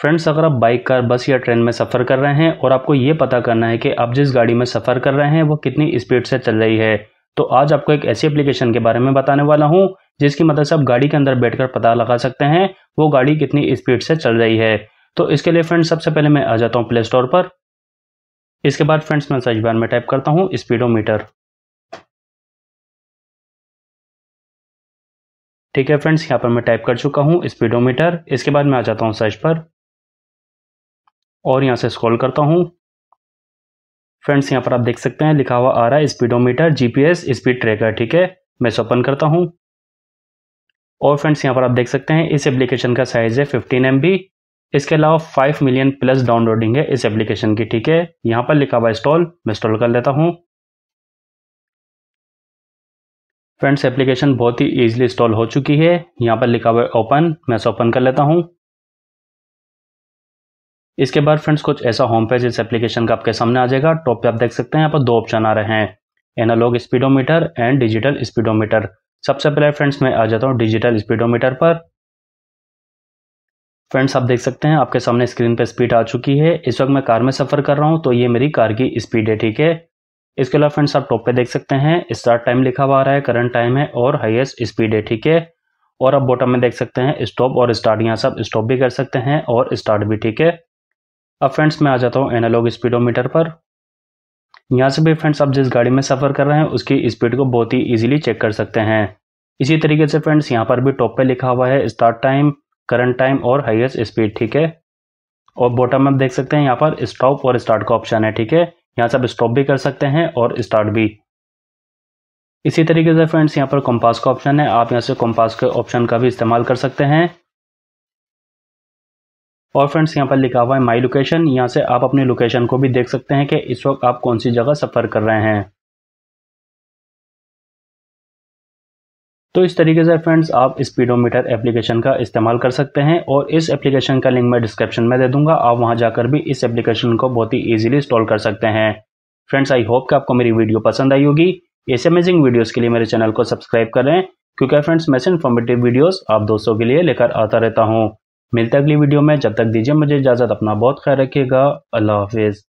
friends अगर आप bike car bus या ट्रेन में सफ़र कर रहे हैं और आपको ये पता करना है कि आप जिस गाड़ी में सफ़र कर रहे हैं वो कितनी स्पीड से चल रही है तो आज आपको एक ऐसी एप्लीकेशन के बारे में बताने वाला हूँ जिसकी मदद से आप गाड़ी के अंदर बैठकर पता लगा सकते हैं वो गाड़ी कितनी स्पीड से चल रही है तो इसके लिए फ्रेंड्स सबसे पहले मैं आ जाता हूँ प्ले स्टोर पर इसके बाद फ्रेंड्स मैं सर्च बार में टाइप करता हूँ स्पीडोमीटर ठीक है फ्रेंड्स यहाँ पर मैं टाइप कर चुका हूँ स्पीडोमीटर इसके बाद मैं आ जाता हूँ सर्च पर और यहाँ से स्क्रॉल करता हूँ फ्रेंड्स यहाँ पर आप देख सकते हैं लिखा हुआ आ रहा है स्पीडोमीटर जीपीएस स्पीड ट्रैकर ठीक है मैं इसे ओपन करता हूँ और फ्रेंड्स यहाँ पर आप देख सकते हैं इस एप्लीकेशन का साइज़ है फिफ्टीन एम इसके अलावा फाइव मिलियन प्लस डाउनलोडिंग है इस एप्लीकेशन की ठीक है यहाँ पर लिखा हुआ इंस्टॉल मैं इंस्टॉल कर लेता हूँ फ्रेंड्स एप्लीकेशन बहुत ही ईजिली इंस्टॉल हो चुकी है यहाँ पर लिखा हुआ है ओपन मैं इसे ओपन कर लेता हूँ इसके बाद फ्रेंड्स कुछ ऐसा होम पेज इस एप्लीकेशन का आपके सामने आ जाएगा टॉप पे आप देख सकते हैं यहाँ पर दो ऑप्शन आ रहे हैं analog speedometer and digital speedometer सबसे पहले फ्रेंड्स मैं आ जाता हूँ डिजिटल स्पीडोमीटर पर फ्रेंड्स आप देख सकते हैं आपके सामने स्क्रीन पर स्पीड आ चुकी है इस वक्त मैं कार में सफ़र कर रहा हूँ तो ये मेरी कार की स्पीड है ठीक है इसके अलावा फ्रेंड्स आप टॉप पे देख सकते हैं स्टार्ट टाइम लिखा हुआ आ रहा है करंट टाइम है और हाईएस्ट स्पीड है ठीक है और आप बॉटम में देख सकते हैं स्टॉप और स्टार्ट यहाँ सब स्टॉप भी कर सकते हैं और स्टार्ट भी ठीक है अब फ्रेंड्स मैं आ जाता हूँ एनालॉग स्पीडोमीटर पर यहाँ से भी फ्रेंड्स आप जिस गाड़ी में सफ़र कर रहे हैं उसकी स्पीड को बहुत ही ईजिली चेक कर सकते हैं इसी तरीके से फ्रेंड्स यहाँ पर भी टॉप पर लिखा हुआ है स्टार्ट टाइम करंट टाइम और हाइएस्ट स्पीड ठीक है और बॉटम में आप देख सकते हैं यहाँ पर स्टॉप और स्टार्ट का ऑप्शन है ठीक है यहाँ से आप स्टॉप भी कर सकते हैं और स्टार्ट भी इसी तरीके से फ्रेंड्स यहाँ पर कॉम्पास का ऑप्शन है आप यहाँ से कॉम्पास के ऑप्शन का भी इस्तेमाल कर सकते हैं और फ्रेंड्स यहाँ पर लिखा हुआ है माई लोकेशन यहाँ से आप अपनी लोकेशन को भी देख सकते हैं कि इस वक्त आप कौन सी जगह सफ़र कर रहे हैं तो इस तरीके से फ्रेंड्स आप स्पीडोमीटर एप्लीकेशन का इस्तेमाल कर सकते हैं और इस एप्लीकेशन का लिंक मैं डिस्क्रिप्शन में दे दूंगा आप वहां जाकर भी इस एप्लीकेशन को बहुत ही इजीली इंस्टॉल कर सकते हैं फ्रेंड्स आई होप कि आपको मेरी वीडियो पसंद आई होगी ऐसे अमेजिंग वीडियोस के लिए मेरे चैनल को सब्सक्राइब करें क्योंकि फ्रेंड्स मैसे से इन्फॉर्मेटिव वीडियोज़ आप दोस्तों के लिए लेकर आता रहता हूँ मिलते अगली वीडियो में जब तक दीजिए मुझे इजाज़त अपना बहुत ख्याल रखिएगा अल्लाह हाफिज़